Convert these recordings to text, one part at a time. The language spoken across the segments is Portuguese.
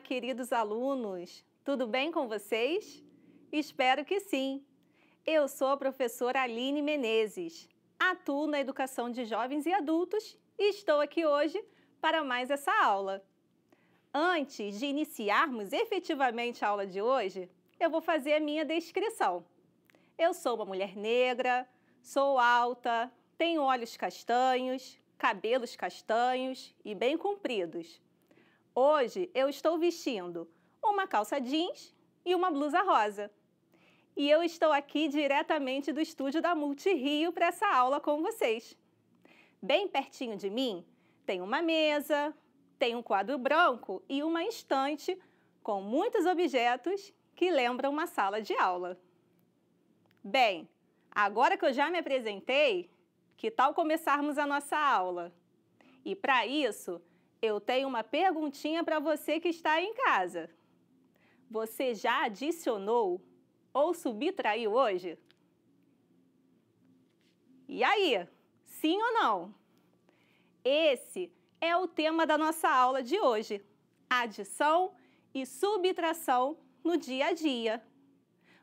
Olá, queridos alunos! Tudo bem com vocês? Espero que sim! Eu sou a professora Aline Menezes, atuo na educação de jovens e adultos e estou aqui hoje para mais essa aula. Antes de iniciarmos efetivamente a aula de hoje, eu vou fazer a minha descrição. Eu sou uma mulher negra, sou alta, tenho olhos castanhos, cabelos castanhos e bem compridos. Hoje eu estou vestindo uma calça jeans e uma blusa rosa. E eu estou aqui diretamente do estúdio da Multirio para essa aula com vocês. Bem pertinho de mim tem uma mesa, tem um quadro branco e uma estante com muitos objetos que lembram uma sala de aula. Bem, agora que eu já me apresentei, que tal começarmos a nossa aula? E para isso, eu tenho uma perguntinha para você que está em casa. Você já adicionou ou subtraiu hoje? E aí? Sim ou não? Esse é o tema da nossa aula de hoje: adição e subtração no dia a dia.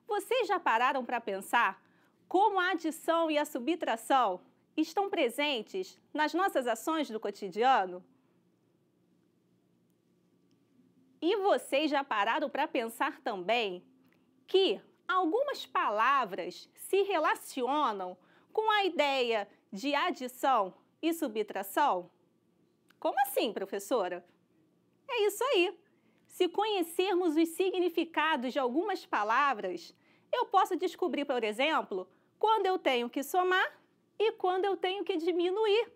Vocês já pararam para pensar como a adição e a subtração estão presentes nas nossas ações do cotidiano? E vocês já pararam para pensar também que algumas palavras se relacionam com a ideia de adição e subtração? Como assim, professora? É isso aí. Se conhecermos os significados de algumas palavras, eu posso descobrir, por exemplo, quando eu tenho que somar e quando eu tenho que diminuir.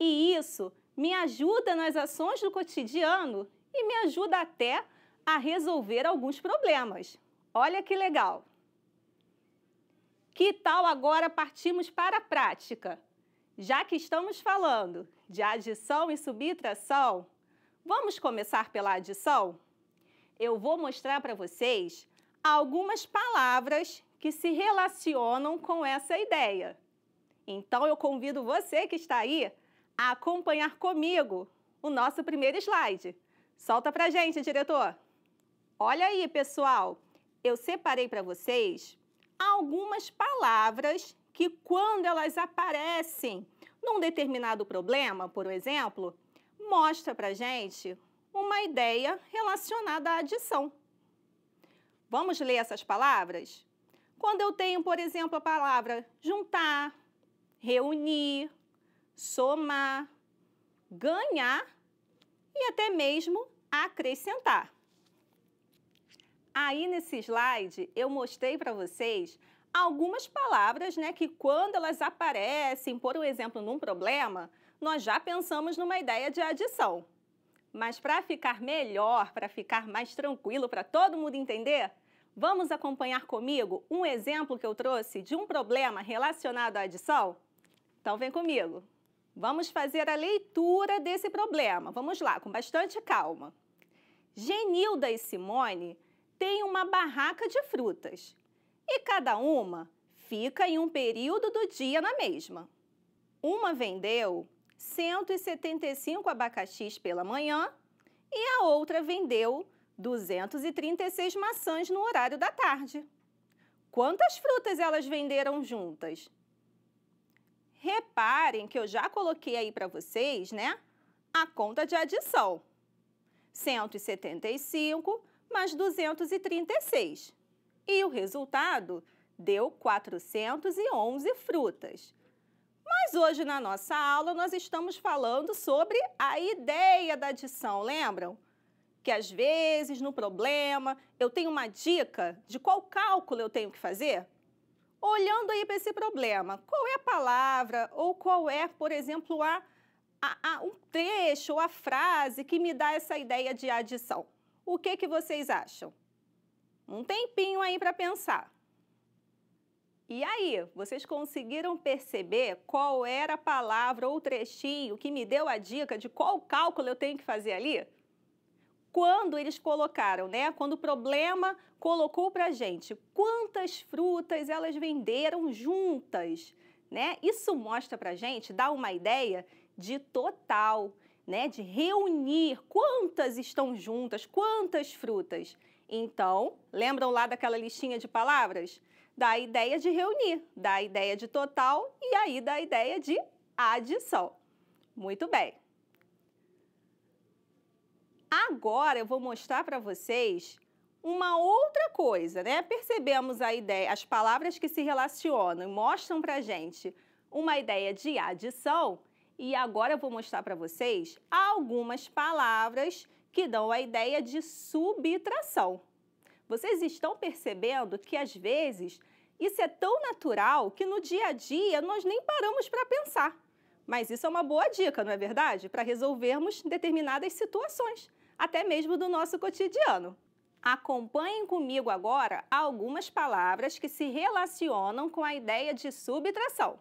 E isso me ajuda nas ações do cotidiano e me ajuda até a resolver alguns problemas. Olha que legal! Que tal agora partimos para a prática? Já que estamos falando de adição e subtração, vamos começar pela adição? Eu vou mostrar para vocês algumas palavras que se relacionam com essa ideia. Então eu convido você que está aí a acompanhar comigo o nosso primeiro slide. Solta pra gente, diretor. Olha aí, pessoal. Eu separei para vocês algumas palavras que quando elas aparecem num determinado problema, por exemplo, mostra pra gente uma ideia relacionada à adição. Vamos ler essas palavras? Quando eu tenho, por exemplo, a palavra juntar, reunir, somar, ganhar e até mesmo acrescentar. Aí nesse slide eu mostrei para vocês algumas palavras, né, que quando elas aparecem, por um exemplo, num problema, nós já pensamos numa ideia de adição. Mas para ficar melhor, para ficar mais tranquilo, para todo mundo entender, vamos acompanhar comigo um exemplo que eu trouxe de um problema relacionado à adição? Então vem comigo. Vamos fazer a leitura desse problema. Vamos lá, com bastante calma. Genilda e Simone têm uma barraca de frutas e cada uma fica em um período do dia na mesma. Uma vendeu 175 abacaxis pela manhã e a outra vendeu 236 maçãs no horário da tarde. Quantas frutas elas venderam juntas? Reparem que eu já coloquei aí para vocês, né, a conta de adição. 175 mais 236. E o resultado deu 411 frutas. Mas hoje na nossa aula nós estamos falando sobre a ideia da adição, lembram? Que às vezes no problema eu tenho uma dica de qual cálculo eu tenho que fazer? Olhando aí para esse problema, qual é a palavra ou qual é, por exemplo, a, a, a um trecho ou a frase que me dá essa ideia de adição? O que, que vocês acham? Um tempinho aí para pensar. E aí, vocês conseguiram perceber qual era a palavra ou trechinho que me deu a dica de qual cálculo eu tenho que fazer ali? quando eles colocaram, né? Quando o problema colocou para gente quantas frutas elas venderam juntas, né? Isso mostra para gente, dá uma ideia de total, né? De reunir quantas estão juntas, quantas frutas. Então, lembram lá daquela listinha de palavras? Dá a ideia de reunir, dá a ideia de total e aí dá a ideia de adição. Muito bem. Agora eu vou mostrar para vocês uma outra coisa, né? Percebemos a ideia, as palavras que se relacionam, e mostram para gente uma ideia de adição. E agora eu vou mostrar para vocês algumas palavras que dão a ideia de subtração. Vocês estão percebendo que às vezes isso é tão natural que no dia a dia nós nem paramos para pensar. Mas isso é uma boa dica, não é verdade? Para resolvermos determinadas situações até mesmo do nosso cotidiano. Acompanhem comigo agora algumas palavras que se relacionam com a ideia de subtração.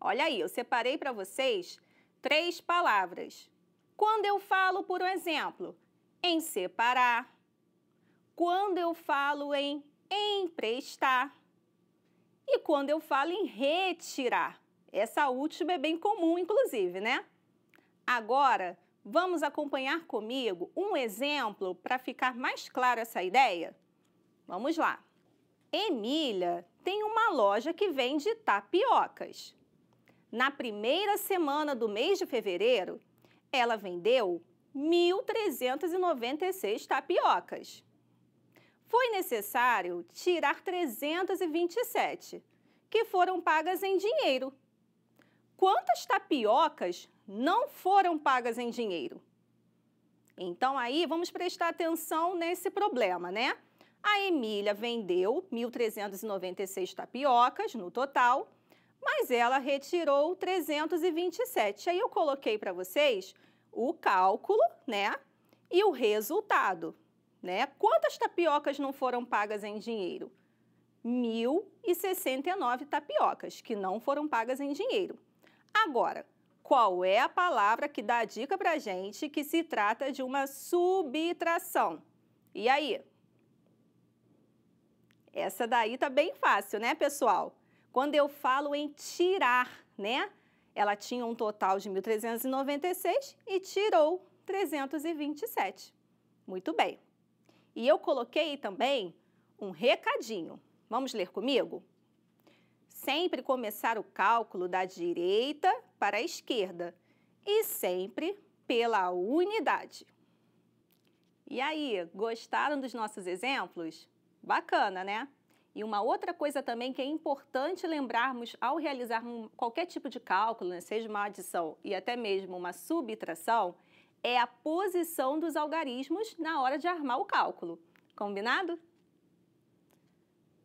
Olha aí, eu separei para vocês três palavras. Quando eu falo, por exemplo, em separar, quando eu falo em emprestar e quando eu falo em retirar. Essa última é bem comum, inclusive, né? Agora, Vamos acompanhar comigo um exemplo para ficar mais claro essa ideia? Vamos lá. Emília tem uma loja que vende tapiocas. Na primeira semana do mês de fevereiro, ela vendeu 1.396 tapiocas. Foi necessário tirar 327, que foram pagas em dinheiro. Quantas tapiocas não foram pagas em dinheiro. Então aí vamos prestar atenção nesse problema, né? A Emília vendeu 1.396 tapiocas no total, mas ela retirou 327. Aí eu coloquei para vocês o cálculo, né? E o resultado, né? Quantas tapiocas não foram pagas em dinheiro? 1.069 tapiocas que não foram pagas em dinheiro. Agora, qual é a palavra que dá a dica para a gente que se trata de uma subtração. E aí? Essa daí tá bem fácil, né, pessoal? Quando eu falo em tirar, né? Ela tinha um total de 1.396 e tirou 327. Muito bem. E eu coloquei também um recadinho. Vamos ler comigo? sempre começar o cálculo da direita para a esquerda e sempre pela unidade. E aí, gostaram dos nossos exemplos? Bacana, né? E uma outra coisa também que é importante lembrarmos ao realizar qualquer tipo de cálculo, né, seja uma adição e até mesmo uma subtração, é a posição dos algarismos na hora de armar o cálculo. Combinado?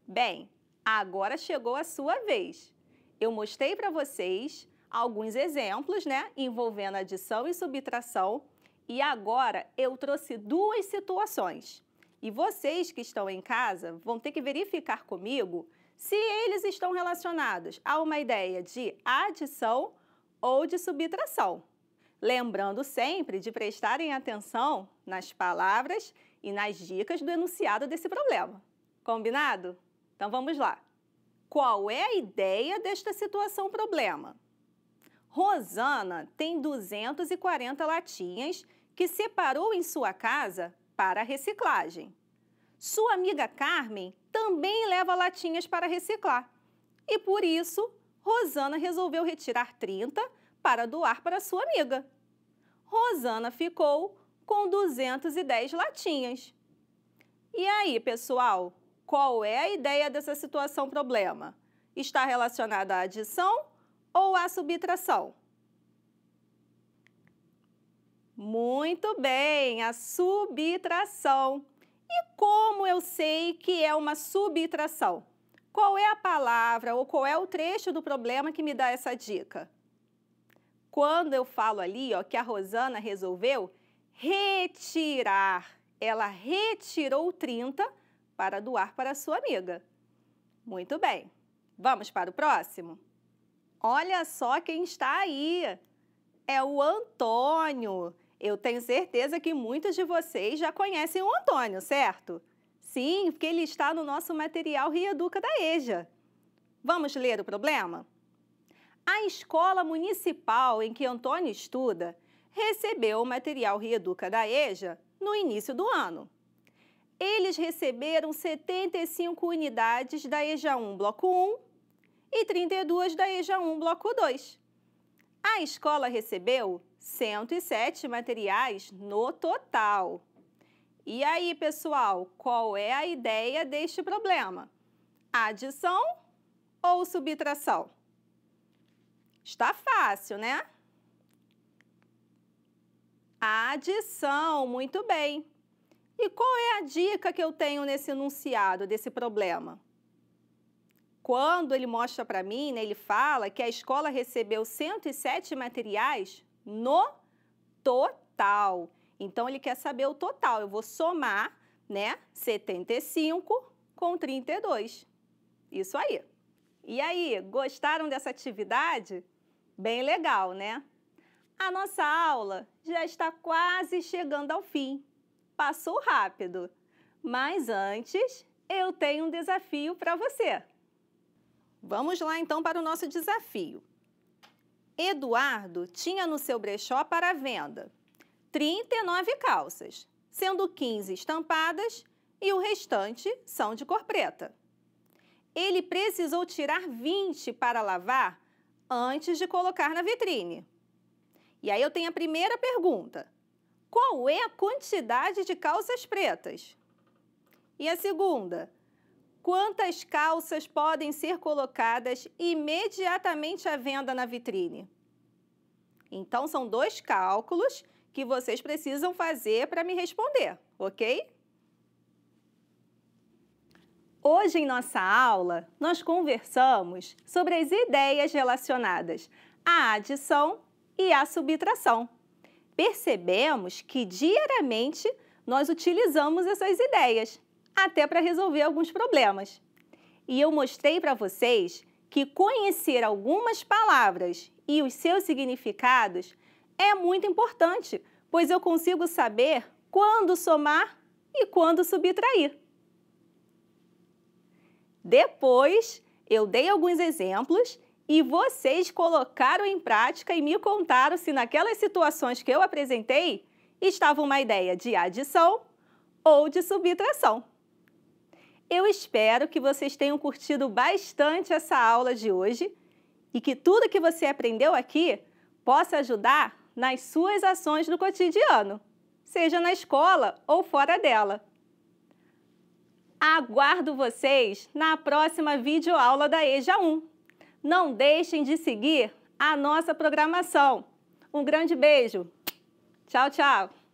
Bem, agora chegou a sua vez. Eu mostrei para vocês alguns exemplos, né, envolvendo adição e subtração, e agora eu trouxe duas situações. E vocês que estão em casa vão ter que verificar comigo se eles estão relacionados a uma ideia de adição ou de subtração. Lembrando sempre de prestarem atenção nas palavras e nas dicas do enunciado desse problema. Combinado? Então vamos lá. Qual é a ideia desta situação problema? Rosana tem 240 latinhas que separou em sua casa para reciclagem. Sua amiga Carmen também leva latinhas para reciclar. E por isso, Rosana resolveu retirar 30 para doar para sua amiga. Rosana ficou com 210 latinhas. E aí, pessoal? Qual é a ideia dessa situação problema? Está relacionada à adição ou à subtração? Muito bem, a subtração. E como eu sei que é uma subtração? Qual é a palavra ou qual é o trecho do problema que me dá essa dica? Quando eu falo ali ó, que a Rosana resolveu retirar, ela retirou 30 para doar para sua amiga. Muito bem, vamos para o próximo? Olha só quem está aí! É o Antônio! Eu tenho certeza que muitos de vocês já conhecem o Antônio, certo? Sim, porque ele está no nosso material Rieduca da EJA. Vamos ler o problema? A escola municipal em que Antônio estuda recebeu o material Rieduca da EJA no início do ano eles receberam 75 unidades da EJA 1 Bloco 1 e 32 da EJA 1 Bloco 2. A escola recebeu 107 materiais no total. E aí, pessoal, qual é a ideia deste problema? Adição ou subtração? Está fácil, né? Adição, muito bem. E qual é a dica que eu tenho nesse enunciado desse problema? Quando ele mostra para mim, né, ele fala que a escola recebeu 107 materiais no total. Então ele quer saber o total. Eu vou somar, né, 75 com 32. Isso aí. E aí, gostaram dessa atividade? Bem legal, né? A nossa aula já está quase chegando ao fim passou rápido. Mas antes, eu tenho um desafio para você. Vamos lá então para o nosso desafio. Eduardo tinha no seu brechó para venda 39 calças, sendo 15 estampadas e o restante são de cor preta. Ele precisou tirar 20 para lavar antes de colocar na vitrine. E aí eu tenho a primeira pergunta qual é a quantidade de calças pretas? E a segunda, quantas calças podem ser colocadas imediatamente à venda na vitrine? Então, são dois cálculos que vocês precisam fazer para me responder, ok? Hoje, em nossa aula, nós conversamos sobre as ideias relacionadas à adição e à subtração percebemos que diariamente nós utilizamos essas ideias, até para resolver alguns problemas. E eu mostrei para vocês que conhecer algumas palavras e os seus significados é muito importante, pois eu consigo saber quando somar e quando subtrair. Depois, eu dei alguns exemplos e vocês colocaram em prática e me contaram se naquelas situações que eu apresentei estava uma ideia de adição ou de subtração. Eu espero que vocês tenham curtido bastante essa aula de hoje e que tudo que você aprendeu aqui possa ajudar nas suas ações no cotidiano, seja na escola ou fora dela. Aguardo vocês na próxima videoaula da EJA 1. Não deixem de seguir a nossa programação. Um grande beijo. Tchau, tchau.